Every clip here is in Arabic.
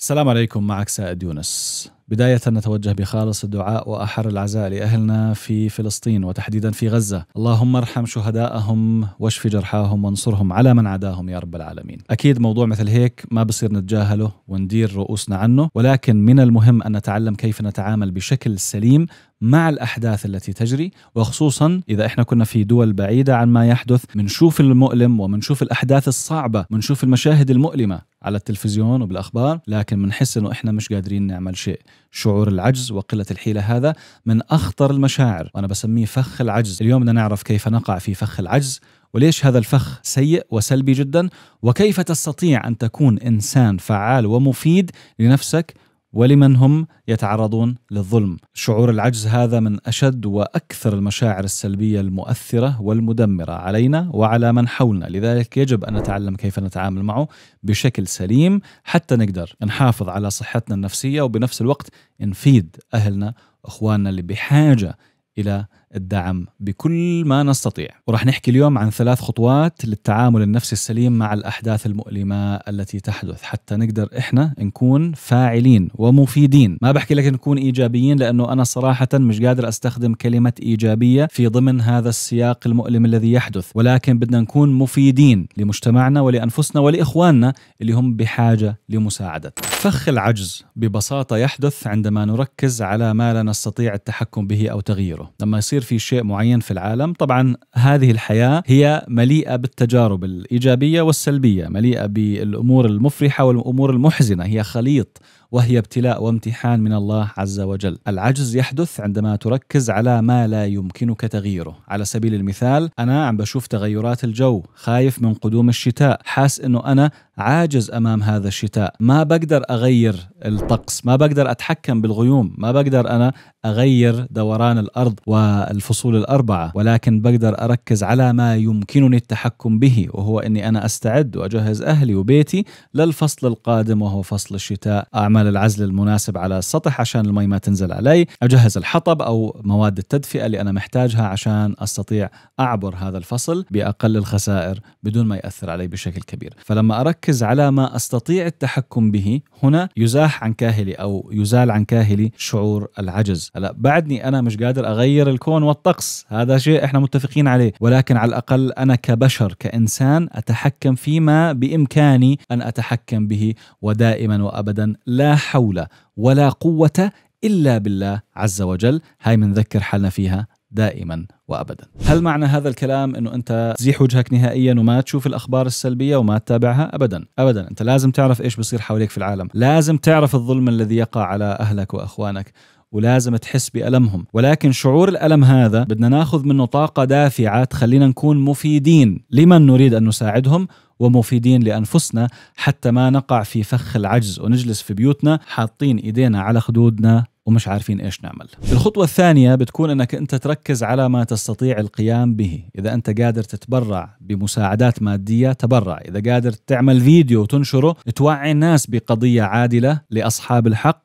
السلام عليكم معك سائد يونس بداية نتوجه بخالص الدعاء وأحر العزاء لأهلنا في فلسطين وتحديدا في غزة اللهم ارحم شهداءهم واشف جرحاهم وانصرهم على من عداهم يا رب العالمين أكيد موضوع مثل هيك ما بصير نتجاهله وندير رؤوسنا عنه ولكن من المهم أن نتعلم كيف نتعامل بشكل سليم مع الأحداث التي تجري وخصوصا إذا إحنا كنا في دول بعيدة عن ما يحدث منشوف المؤلم ومنشوف الأحداث الصعبة منشوف المشاهد المؤلمة على التلفزيون وبالأخبار لكن منحس أنه إحنا مش قادرين نعمل شيء شعور العجز وقلة الحيلة هذا من أخطر المشاعر وأنا بسميه فخ العجز اليوم بدنا نعرف كيف نقع في فخ العجز وليش هذا الفخ سيء وسلبي جدا وكيف تستطيع أن تكون إنسان فعال ومفيد لنفسك ولمن هم يتعرضون للظلم. شعور العجز هذا من اشد واكثر المشاعر السلبيه المؤثره والمدمره علينا وعلى من حولنا، لذلك يجب ان نتعلم كيف نتعامل معه بشكل سليم حتى نقدر نحافظ على صحتنا النفسيه وبنفس الوقت نفيد اهلنا واخواننا اللي بحاجه الى الدعم بكل ما نستطيع ورح نحكي اليوم عن ثلاث خطوات للتعامل النفسي السليم مع الأحداث المؤلمة التي تحدث حتى نقدر إحنا نكون فاعلين ومفيدين ما بحكي لك نكون إيجابيين لأنه أنا صراحة مش قادر أستخدم كلمة إيجابية في ضمن هذا السياق المؤلم الذي يحدث ولكن بدنا نكون مفيدين لمجتمعنا ولأنفسنا ولإخواننا اللي هم بحاجة لمساعدتنا فخ العجز ببساطة يحدث عندما نركز على ما لا نستطيع التحكم به أو تغييره لما يصير يصير في شيء معين في العالم طبعا هذه الحياة هي مليئة بالتجارب الإيجابية والسلبية مليئة بالأمور المفرحة والأمور المحزنة هي خليط وهي ابتلاء وامتحان من الله عز وجل. العجز يحدث عندما تركز على ما لا يمكنك تغييره، على سبيل المثال انا عم بشوف تغيرات الجو، خايف من قدوم الشتاء، حاس انه انا عاجز امام هذا الشتاء، ما بقدر اغير الطقس، ما بقدر اتحكم بالغيوم، ما بقدر انا اغير دوران الارض والفصول الاربعه، ولكن بقدر اركز على ما يمكنني التحكم به وهو اني انا استعد واجهز اهلي وبيتي للفصل القادم وهو فصل الشتاء، اعمل اعمل العزل المناسب على السطح عشان المي ما تنزل علي اجهز الحطب او مواد التدفئه اللي انا محتاجها عشان استطيع اعبر هذا الفصل باقل الخسائر بدون ما ياثر علي بشكل كبير فلما اركز على ما استطيع التحكم به هنا يزاح عن كاهلي او يزال عن كاهلي شعور العجز هلا بعدني انا مش قادر اغير الكون والطقس هذا شيء احنا متفقين عليه ولكن على الاقل انا كبشر كانسان اتحكم فيما بامكاني ان اتحكم به ودائما وابدا لا حول ولا قوة إلا بالله عز وجل هاي منذكر حالنا فيها دائما وابدا هل معنى هذا الكلام انه انت تزيح وجهك نهائيا وما تشوف الاخبار السلبيه وما تتابعها ابدا ابدا انت لازم تعرف ايش بصير حواليك في العالم لازم تعرف الظلم الذي يقع على اهلك واخوانك ولازم تحس بألمهم ولكن شعور الألم هذا بدنا ناخذ منه طاقة دافعة تخلينا نكون مفيدين لمن نريد أن نساعدهم ومفيدين لانفسنا حتى ما نقع في فخ العجز ونجلس في بيوتنا حاطين ايدينا على خدودنا ومش عارفين ايش نعمل. الخطوة الثانية بتكون انك انت تركز على ما تستطيع القيام به، إذا أنت قادر تتبرع بمساعدات مادية تبرع، إذا قادر تعمل فيديو وتنشره توعي الناس بقضية عادلة لأصحاب الحق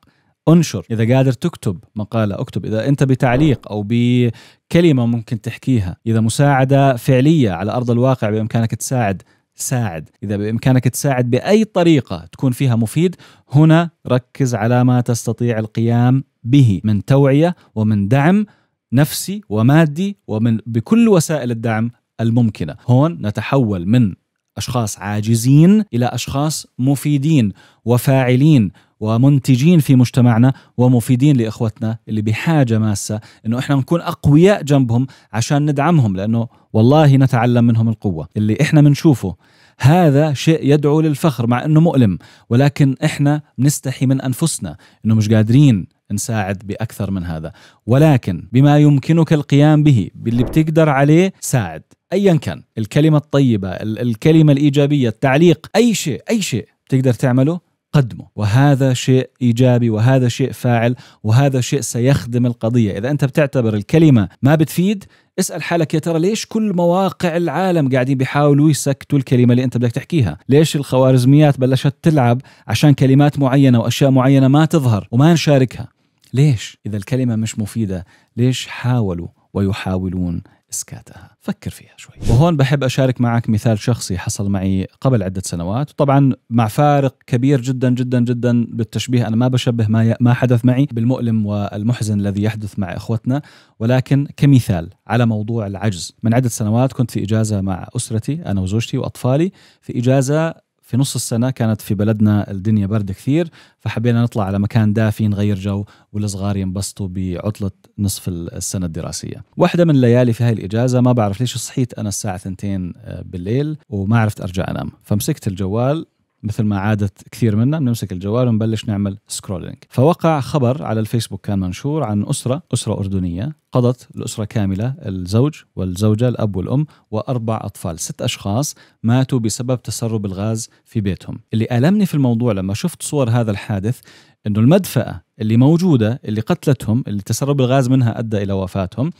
انشر اذا قادر تكتب مقاله اكتب اذا انت بتعليق او بكلمه ممكن تحكيها اذا مساعده فعليه على ارض الواقع بامكانك تساعد ساعد إذا بإمكانك تساعد بأي طريقة تكون فيها مفيد هنا ركز على ما تستطيع القيام به من توعية ومن دعم نفسي ومادي ومن بكل وسائل الدعم الممكنة هون نتحول من أشخاص عاجزين إلى أشخاص مفيدين وفاعلين ومنتجين في مجتمعنا ومفيدين لاخوتنا اللي بحاجه ماسه انه احنا نكون اقوياء جنبهم عشان ندعمهم لانه والله نتعلم منهم القوه اللي احنا بنشوفه هذا شيء يدعو للفخر مع انه مؤلم ولكن احنا بنستحي من انفسنا انه مش قادرين نساعد باكثر من هذا ولكن بما يمكنك القيام به باللي بتقدر عليه ساعد ايا كان الكلمه الطيبه الكلمه الايجابيه التعليق اي شيء اي شيء تقدر تعمله قدمه وهذا شيء ايجابي وهذا شيء فاعل وهذا شيء سيخدم القضيه اذا انت بتعتبر الكلمه ما بتفيد اسال حالك يا ترى ليش كل مواقع العالم قاعدين بيحاولوا يسكتوا الكلمه اللي انت بدك تحكيها ليش الخوارزميات بلشت تلعب عشان كلمات معينه واشياء معينه ما تظهر وما نشاركها ليش اذا الكلمه مش مفيده ليش حاولوا ويحاولون اسكاتها فكر فيها شوي وهون بحب اشارك معك مثال شخصي حصل معي قبل عده سنوات وطبعا مع فارق كبير جدا جدا جدا بالتشبيه انا ما بشبه ما ما حدث معي بالمؤلم والمحزن الذي يحدث مع اخوتنا ولكن كمثال على موضوع العجز من عده سنوات كنت في اجازه مع اسرتي انا وزوجتي واطفالي في اجازه في نص السنة كانت في بلدنا الدنيا برد كثير فحبينا نطلع على مكان دافي نغير جو والصغار ينبسطوا بعطلة نصف السنة الدراسية واحدة من الليالي في هاي الإجازة ما بعرف ليش صحيت أنا الساعة ثنتين آه، بالليل وما عرفت أرجع أنام فمسكت الجوال مثل ما عادت كثير منا بنمسك الجوال ونبلش نعمل سكرولينج فوقع خبر على الفيسبوك كان منشور عن أسرة أسرة أردنية قضت الأسرة كاملة الزوج والزوجة الأب والأم وأربع أطفال ست أشخاص ماتوا بسبب تسرب الغاز في بيتهم اللي ألمني في الموضوع لما شفت صور هذا الحادث أنه المدفأة اللي موجودة اللي قتلتهم اللي تسرب الغاز منها أدى إلى وفاتهم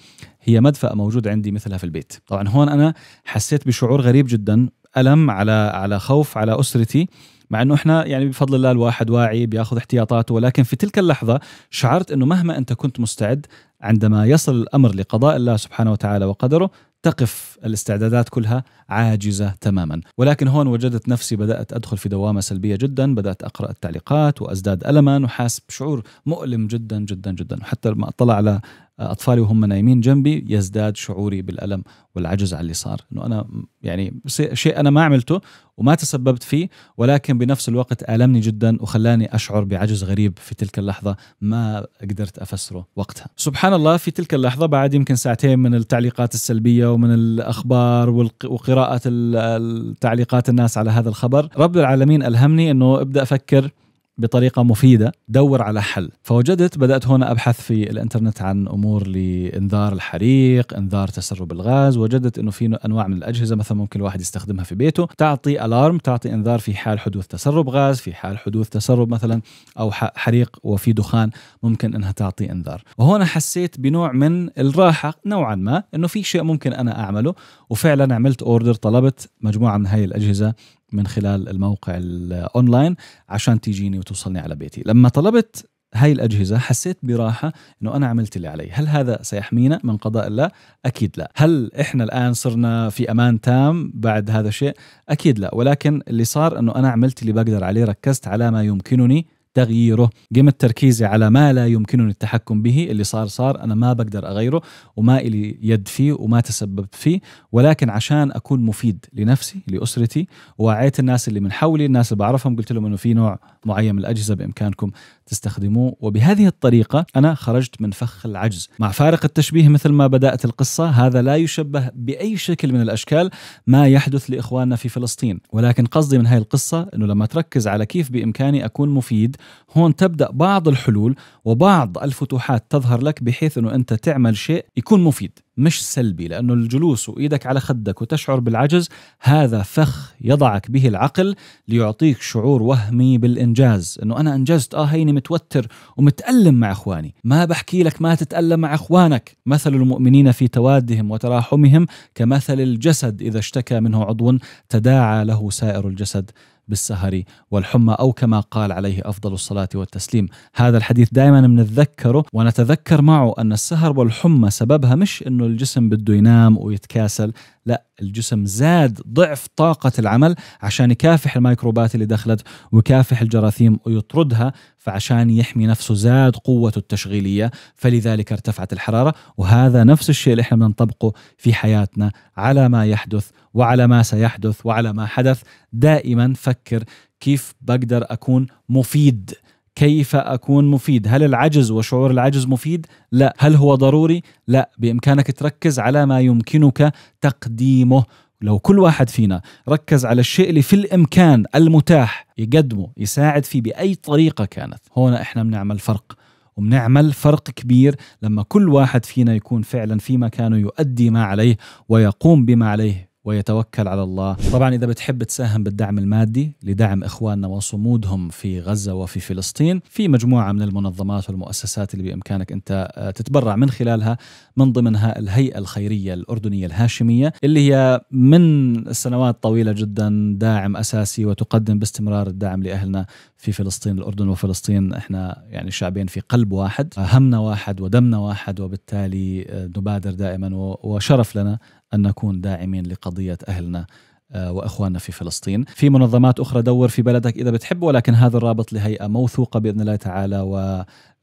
هي مدفأة موجودة عندي مثلها في البيت طبعا هون أنا حسيت بشعور غريب جدا الم على على خوف على اسرتي مع انه احنا يعني بفضل الله الواحد واعي بياخذ احتياطاته ولكن في تلك اللحظه شعرت انه مهما انت كنت مستعد عندما يصل الامر لقضاء الله سبحانه وتعالى وقدره تقف الاستعدادات كلها عاجزه تماما، ولكن هون وجدت نفسي بدات ادخل في دوامه سلبيه جدا، بدات اقرا التعليقات وازداد الما وحاسس بشعور مؤلم جدا جدا جدا، وحتى لما اطلع على اطفالي وهم نايمين جنبي يزداد شعوري بالالم والعجز على اللي صار انه انا يعني شيء انا ما عملته وما تسببت فيه ولكن بنفس الوقت المني جدا وخلاني اشعر بعجز غريب في تلك اللحظه ما قدرت افسره وقتها سبحان الله في تلك اللحظه بعد يمكن ساعتين من التعليقات السلبيه ومن الاخبار وقراءه التعليقات الناس على هذا الخبر رب العالمين الهمني انه ابدا افكر بطريقه مفيده دور على حل فوجدت بدات هنا ابحث في الانترنت عن امور لانذار الحريق انذار تسرب الغاز وجدت انه في انواع من الاجهزه مثلا ممكن الواحد يستخدمها في بيته تعطي الارم تعطي انذار في حال حدوث تسرب غاز في حال حدوث تسرب مثلا او حريق وفي دخان ممكن انها تعطي انذار وهنا حسيت بنوع من الراحه نوعا ما انه في شيء ممكن انا اعمله وفعلا عملت اوردر طلبت مجموعه من هاي الاجهزه من خلال الموقع الاونلاين عشان تيجيني وتوصلني على بيتي لما طلبت هاي الأجهزة حسيت براحة أنه أنا عملت اللي علي هل هذا سيحمينا من قضاء الله؟ أكيد لا هل إحنا الآن صرنا في أمان تام بعد هذا الشيء؟ أكيد لا ولكن اللي صار أنه أنا عملت اللي بقدر عليه ركزت على ما يمكنني تغييره قمت تركيزي على ما لا يمكنني التحكم به اللي صار صار أنا ما بقدر أغيره وما إلي يد فيه وما تسببت فيه ولكن عشان أكون مفيد لنفسي لأسرتي وعيت الناس اللي من حولي الناس اللي بعرفهم قلت لهم أنه في نوع معين من الأجهزة بإمكانكم تستخدموه وبهذه الطريقة أنا خرجت من فخ العجز مع فارق التشبيه مثل ما بدأت القصة هذا لا يشبه بأي شكل من الأشكال ما يحدث لإخواننا في فلسطين ولكن قصدي من هاي القصة أنه لما تركز على كيف بإمكاني أكون مفيد هون تبدا بعض الحلول وبعض الفتوحات تظهر لك بحيث انه انت تعمل شيء يكون مفيد مش سلبي لانه الجلوس وايدك على خدك وتشعر بالعجز هذا فخ يضعك به العقل ليعطيك شعور وهمي بالانجاز انه انا انجزت اه هيني متوتر ومتالم مع اخواني ما بحكي لك ما تتالم مع اخوانك مثل المؤمنين في توادهم وتراحمهم كمثل الجسد اذا اشتكى منه عضو تداعى له سائر الجسد بالسهر والحمى أو كما قال عليه أفضل الصلاة والتسليم هذا الحديث دائما بنتذكره ونتذكر معه أن السهر والحمى سببها مش أنه الجسم بده ينام ويتكاسل لا الجسم زاد ضعف طاقة العمل عشان يكافح الميكروبات اللي دخلت ويكافح الجراثيم ويطردها فعشان يحمي نفسه زاد قوته التشغيلية فلذلك ارتفعت الحرارة وهذا نفس الشيء اللي احنا بنطبقه في حياتنا على ما يحدث وعلى ما سيحدث وعلى ما حدث دائما فكر كيف بقدر أكون مفيد كيف اكون مفيد؟ هل العجز وشعور العجز مفيد؟ لا، هل هو ضروري؟ لا، بامكانك تركز على ما يمكنك تقديمه لو كل واحد فينا ركز على الشيء اللي في الامكان المتاح يقدمه يساعد فيه باي طريقه كانت هنا احنا بنعمل فرق وبنعمل فرق كبير لما كل واحد فينا يكون فعلا في مكانه يؤدي ما عليه ويقوم بما عليه ويتوكل على الله طبعا إذا بتحب تساهم بالدعم المادي لدعم إخواننا وصمودهم في غزة وفي فلسطين في مجموعة من المنظمات والمؤسسات اللي بإمكانك أنت آه، تتبرع من خلالها من ضمنها الهيئة الخيرية الأردنية الهاشمية اللي هي من سنوات طويلة جدا داعم أساسي وتقدم باستمرار الدعم لأهلنا في فلسطين الأردن وفلسطين إحنا يعني شعبين في قلب واحد همنا واحد ودمنا واحد وبالتالي آه، نبادر دائما وشرف لنا أن نكون داعمين لقضية أهلنا آه، واخواننا في فلسطين في منظمات اخرى دور في بلدك اذا بتحب ولكن هذا الرابط لهيئه موثوقه باذن الله تعالى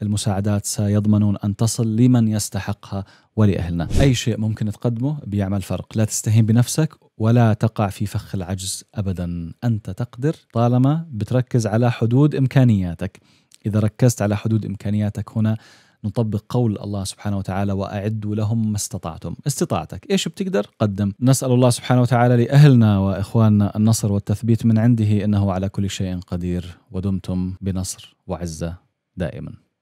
والمساعدات سيضمنون ان تصل لمن يستحقها ولاهلنا اي شيء ممكن تقدمه بيعمل فرق لا تستهين بنفسك ولا تقع في فخ العجز ابدا انت تقدر طالما بتركز على حدود امكانياتك اذا ركزت على حدود امكانياتك هنا نطبق قول الله سبحانه وتعالى وأعدوا لهم ما استطعتم استطاعتك إيش بتقدر قدم نسأل الله سبحانه وتعالى لأهلنا وإخواننا النصر والتثبيت من عنده إنه على كل شيء قدير ودمتم بنصر وعزة دائما